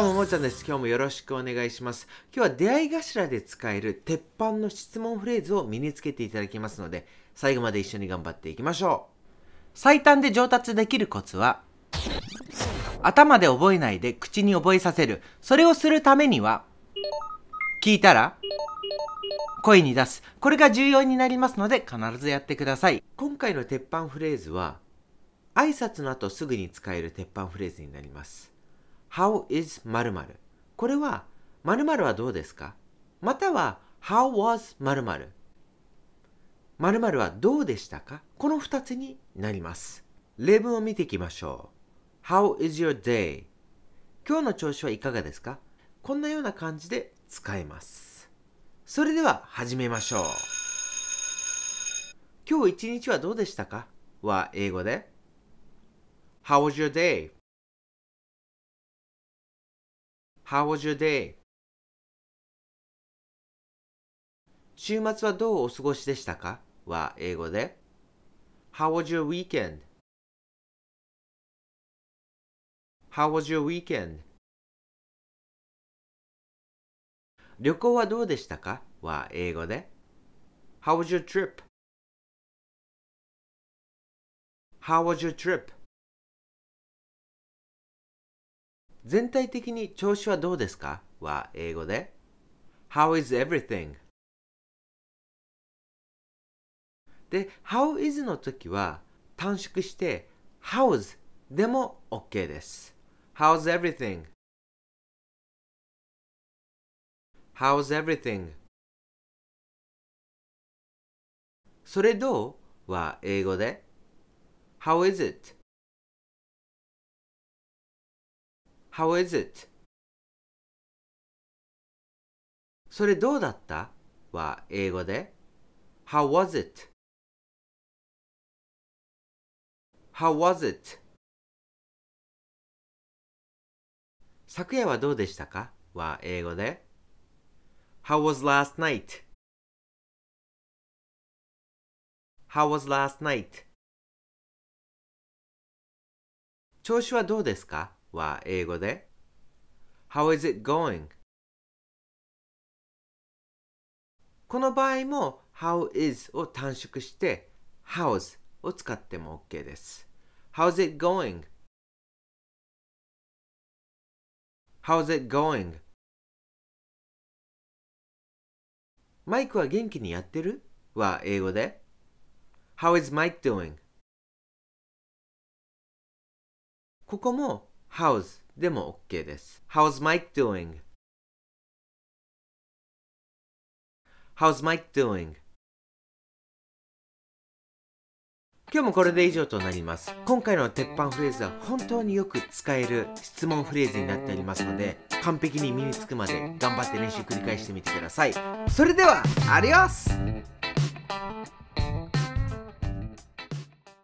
うも、もちゃんです。今日もよろしくお願いします。今日は出会い頭で使える鉄板の質問フレーズを身につけていただきますので、最後まで一緒に頑張っていきましょう。最短で上達できるコツは、頭で覚えないで口に覚えさせる。それをするためには、聞いたら、声に出す。これが重要になりますので、必ずやってください。今回の鉄板フレーズは、挨拶の後すぐに使える鉄板フレーズになります。How is 〇〇これは〇〇はどうですかまたは How was 〇〇〇はどうでしたかこの2つになります。例文を見ていきましょう。How is your day? 今日の調子はいかがですかこんなような感じで使えます。それでは始めましょう。今日一日はどうでしたかは英語で How was your day? How was your day? 週末はどうお過ごしでしたかは英語で How was your weekend? How was your weekend? 旅行はどうでしたかは英語で How was your trip? How was your trip? 全体的に調子はどうですかは英語で How is everything? で、How is の時は短縮して How's でも OK です。How's everything? How's everything? それどうは英語で How is it? How is it? それどうだったは英語で How was it? How was it? 昨夜はどうでしたかは英語で How was last night? How was last night? 調子はどうですかは英語で How is it going? この場合も How is を短縮して How's を使っても OK です。How's it going? How's it going? マイクは元気にやってるは英語で How is Mike doing? ここも How's でも OK です。How's Mike doing? How's Mike doing? 今日もこれで以上となります今回の鉄板フレーズは本当によく使える質問フレーズになっておりますので完璧に身につくまで頑張って練習繰り返してみてくださいそれではアディオス